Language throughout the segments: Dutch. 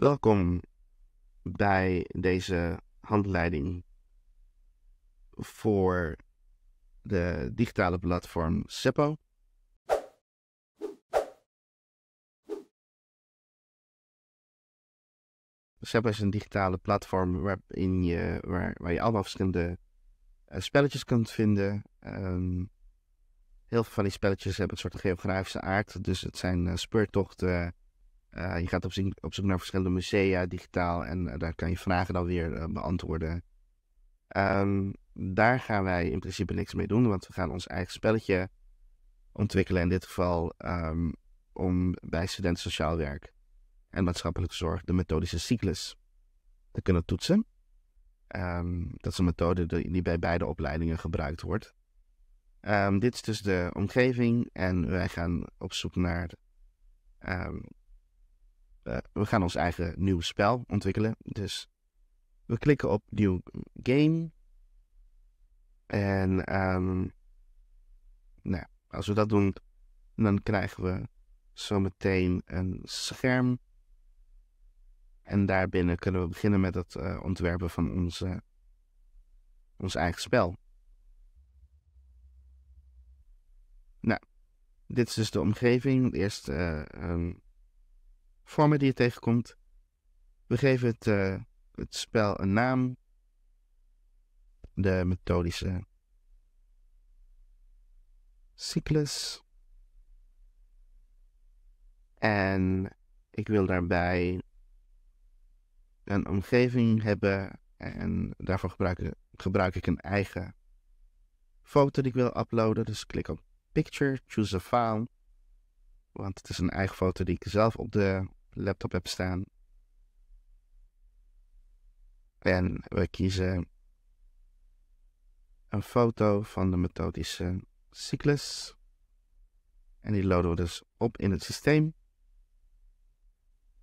Welkom bij deze handleiding voor de digitale platform Seppo. Seppo is een digitale platform waarin je, waar, waar je allemaal verschillende eh, spelletjes kunt vinden. Ehm, heel veel van die spelletjes hebben een soort geografische aard. Dus het zijn eh, speurtochten eh, je gaat op zoek, naar verschillende musea digitaal en eh, daar kan je vragen dan weer eh, beantwoorden. Ehm, daar gaan wij in principe niks mee doen, want we gaan ons eigen spelletje ontwikkelen. In dit geval ehm, om bij studenten sociaal werk en maatschappelijke zorg de methodische cyclus te kunnen toetsen. Ehm, dat is een methode die bij beide opleidingen gebruikt wordt. dit is dus de omgeving en wij gaan op zoek naar eh, we gaan ons eigen nieuw spel ontwikkelen. Dus we klikken op nieuw game. En ehm, nou, als we dat doen, dan krijgen we zometeen een scherm. En daarbinnen kunnen we beginnen met het eh, ontwerpen van onze, ons eigen spel. Nou, dit is dus de omgeving. Eerst uh, vormen die je tegenkomt. We geven het, eh, het spel een naam. De methodische cyclus. En ik wil daarbij een omgeving hebben en daarvoor gebruik, gebruik, ik een eigen foto die ik wil uploaden. Dus klik op Picture, choose a file. Want het is een eigen foto die ik zelf op de laptop heb staan. En we kiezen een foto van de methodische cyclus. En die loaden we dus op in het systeem.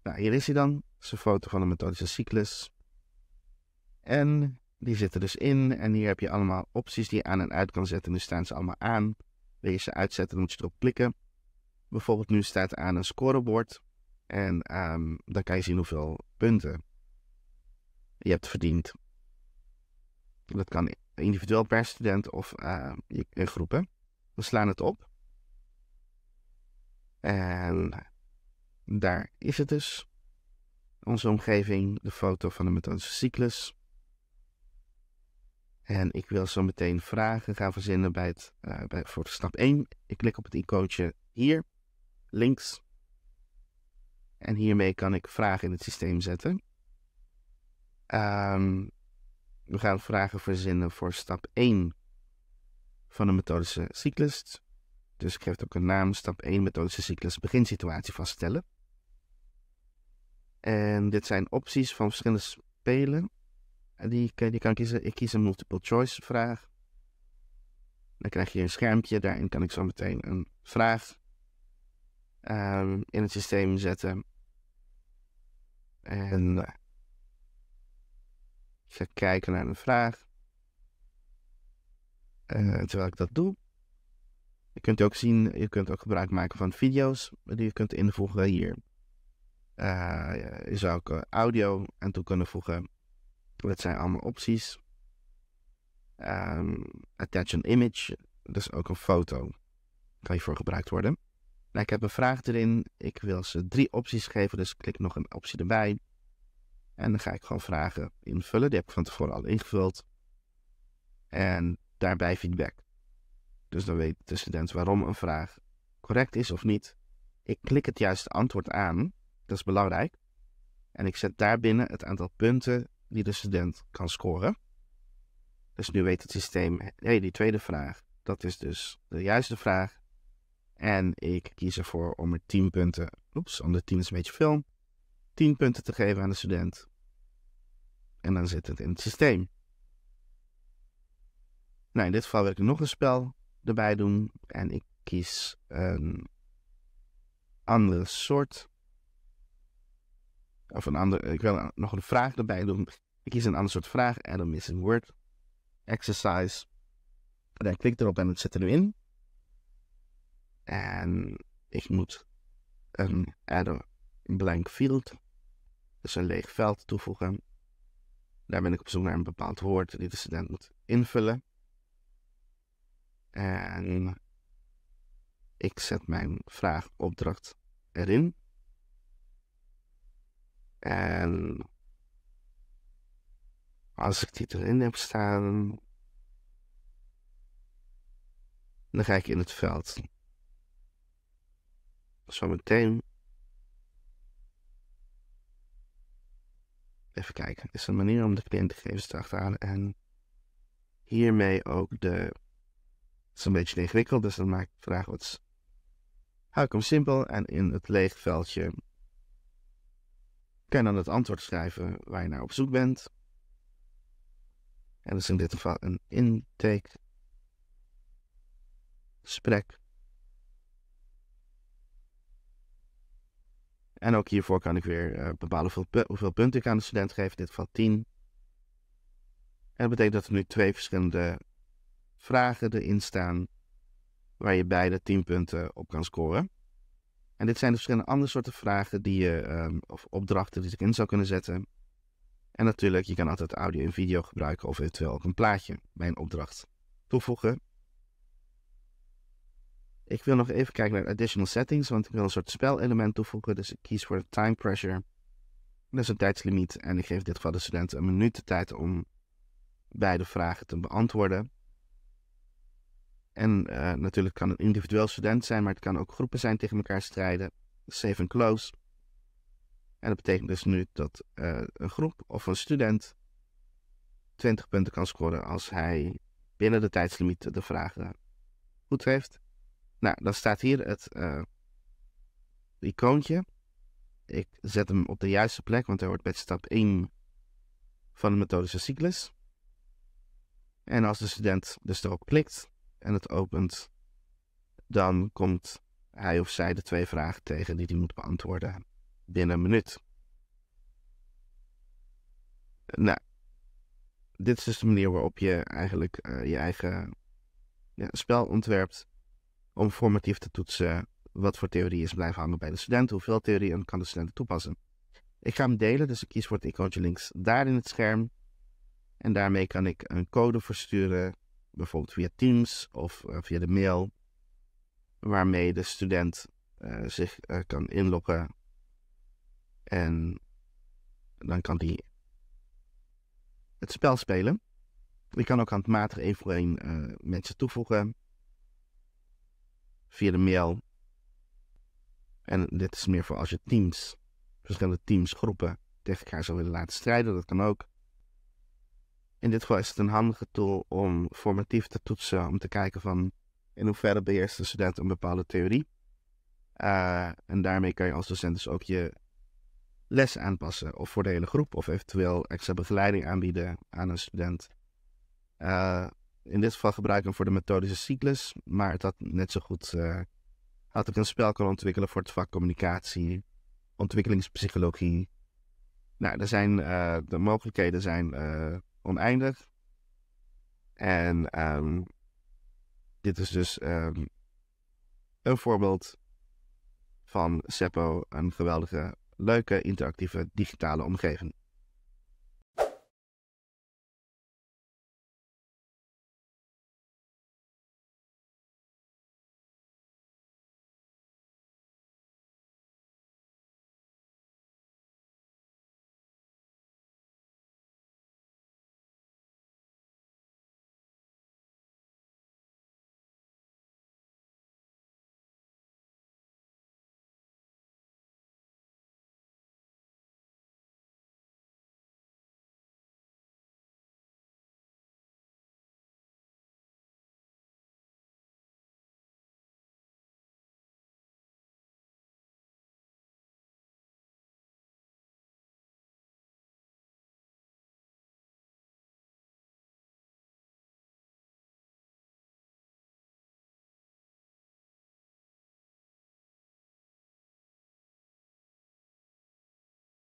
Nou, hier is hij dan. zijn een foto van de methodische cyclus. En die zitten dus in. En hier heb je allemaal opties die je aan en uit kan zetten. Nu staan ze allemaal aan. Wil je ze uitzetten, dan moet je erop klikken. Bijvoorbeeld nu staat aan een scorebord. En ehm, dan kan je zien hoeveel punten je hebt verdiend. Dat kan individueel per student of eh, in groepen. We slaan het op. En daar is het dus. Onze omgeving, de foto van de methodische cyclus. En ik wil zo meteen vragen gaan verzinnen bij het, eh, voor stap 1. Ik klik op het icoontje hier, links. En hiermee kan ik vragen in het systeem zetten. Ehm, we gaan vragen verzinnen voor stap 1 van de methodische cyclus. Dus ik geef ook een naam, stap 1 methodische cyclus beginsituatie vaststellen. En dit zijn opties van verschillende spelen. En die, die kan ik kiezen. Ik kies een multiple choice vraag. Dan krijg je een schermpje. Daarin kan ik zo meteen een vraag Ehm, in het systeem zetten. En ik eh, ga kijken naar een vraag. Uh, terwijl ik dat doe. Je kunt ook zien, je kunt ook gebruik maken van video's die je kunt invoegen hier. Eh, je zou ook audio aan toe kunnen voegen. Dat zijn allemaal opties. Ehm, attach an image, dat is ook een foto. Kan hiervoor gebruikt worden. Nou, ik heb een vraag erin. Ik wil ze drie opties geven, dus klik nog een optie erbij. En dan ga ik gewoon vragen invullen. Die heb ik van tevoren al ingevuld. En daarbij feedback. Dus dan weet de student waarom een vraag correct is of niet. Ik klik het juiste antwoord aan. Dat is belangrijk. En ik zet daarbinnen het aantal punten die de student kan scoren. Dus nu weet het systeem, hé, die tweede vraag, dat is dus de juiste vraag. En ik kies ervoor om er 10 punten, oeps, om de 10 is een beetje veel, 10 punten te geven aan de student. En dan zit het in het systeem. Nou, in dit geval wil ik nog een spel erbij doen. En ik kies een andere soort. Of een ander, ik wil nog een vraag erbij doen. Ik kies een ander soort vraag en a missing word exercise. En dan klik erop en het zit er nu in. En ik moet een adder blank field, dus een leeg veld toevoegen. Daar ben ik op zoek naar een bepaald woord die de student moet invullen. En ik zet mijn vraagopdracht erin. En als ik die erin heb staan, dan ga ik in het veld zometeen. Even kijken. Is er een manier om de cliëntgegevens te achterhalen? En hiermee ook de. Het is een beetje ingewikkeld, dus dan maak ik vraag wat. Hou ik hem simpel en in het leeg veldje kan je dan het antwoord schrijven waar je naar op zoek bent. En dat is in dit geval een intake gesprek. En ook hiervoor kan ik weer eh, bepalen hoeveel, hoeveel, punten ik aan de student geef, in dit geval 10. En dat betekent dat er nu twee verschillende vragen erin staan, waar je beide 10 punten op kan scoren. En dit zijn de dus verschillende andere soorten vragen die je, ehm, of opdrachten die ik in zou kunnen zetten. En natuurlijk, je kan altijd audio en video gebruiken of eventueel ook een plaatje bij een opdracht toevoegen. Ik wil nog even kijken naar additional settings, want ik wil een soort spelelement toevoegen. Dus ik kies voor time pressure. Dat is een tijdslimiet en ik geef in dit geval de student een minuut de tijd om beide vragen te beantwoorden. En eh, natuurlijk kan een individueel student zijn, maar het kan ook groepen zijn tegen elkaar strijden. Safe and close. En dat betekent dus nu dat eh, een groep of een student 20 punten kan scoren als hij binnen de tijdslimiet de vragen goed heeft. Nou, dan staat hier het eh, icoontje. Ik zet hem op de juiste plek, want hij hoort bij stap 1 van de methodische cyclus. En als de student dus erop klikt en het opent, dan komt hij of zij de twee vragen tegen die hij moet beantwoorden binnen een minuut. Nou, dit is dus de manier waarop je eigenlijk eh, je eigen ja, spel ontwerpt om formatief te toetsen wat voor theorie is blijven hangen bij de student, hoeveel theorieën kan de student toepassen. Ik ga hem delen, dus ik kies voor het icoontje links daar in het scherm. En daarmee kan ik een code versturen, bijvoorbeeld via Teams of eh, via de mail, waarmee de student eh, zich eh, kan inloggen. En dan kan hij het spel spelen. Ik kan ook handmatig één voor één mensen toevoegen via de mail. En dit is meer voor als je teams, verschillende teams, groepen tegen elkaar zou willen laten strijden. Dat kan ook. In dit geval is het een handige tool om formatief te toetsen. Om te kijken van in hoeverre beheerst de student een bepaalde theorie. Eh, en daarmee kan je als docent dus ook je les aanpassen. Of voor de hele groep. Of eventueel extra begeleiding aanbieden aan een student. Uh, in dit geval gebruiken voor de methodische cyclus, maar het had net zo goed eh, had ik een spel kunnen ontwikkelen voor het vak communicatie, ontwikkelingspsychologie. Nou, er zijn, eh, de mogelijkheden zijn eh, oneindig. En ehm, dit is dus ehm, een voorbeeld van Seppo, een geweldige, leuke, interactieve digitale omgeving.